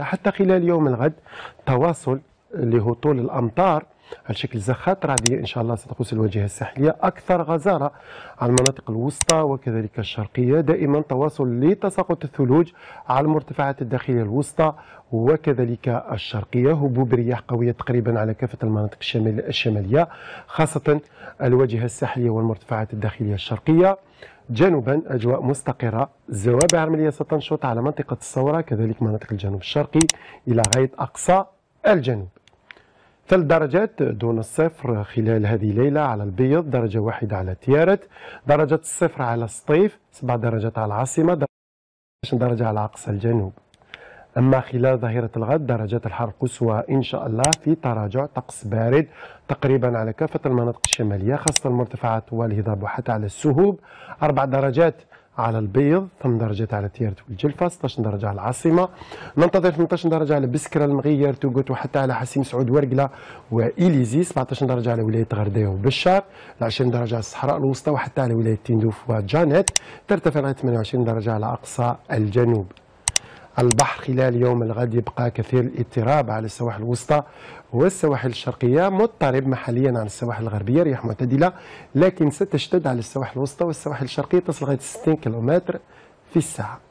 حتى خلال يوم الغد تواصل اللي هو طول الامطار على شكل زخات رعديه ان شاء الله ستقوس الواجهه الساحليه اكثر غزاره على المناطق الوسطى وكذلك الشرقيه دائما تواصل لتساقط الثلوج على المرتفعات الداخليه الوسطى وكذلك الشرقيه هبوب رياح قويه تقريبا على كافه المناطق الشمال الشماليه خاصه الواجهه الساحليه والمرتفعات الداخليه الشرقيه جنوبا اجواء مستقره الزوابع عمليه ستنشط على منطقه الثوره كذلك مناطق الجنوب الشرقي الى غايه اقصى الجنوب ثلاث درجات دون الصفر خلال هذه الليلة على البيض درجة واحدة على تيارت درجة الصفر على الصيف سبع درجات على العاصمة درجة على أقصى الجنوب أما خلال ظهيرة الغد درجات الحر قصوى إن شاء الله في تراجع طقس بارد تقريبا على كافة المناطق الشمالية خاصة المرتفعات والهضاب وحتى على السهوب أربع درجات على البيض 8 درجات على تيارت والجلفة 16 درجة على العاصمة ننتظر 18 درجة على بسكرة المغير توقت وحتى على حسيم سعود ورقلة وإليزي 17 درجة على ولاية غردية وبشار 20 درجة على الصحراء الوسطى وحتى على ولاية تندوف وجانت ترتفع إلى 28 درجة على أقصى الجنوب البحر خلال يوم الغد يبقى كثير الاضطراب على السواحل الوسطى والسواحل الشرقية مضطرب محليا عن السواحل الغربية رياح معتدلة لكن ستشتد على السواحل الوسطى والسواحل الشرقية تصل غاية 60 كيلومتر في الساعة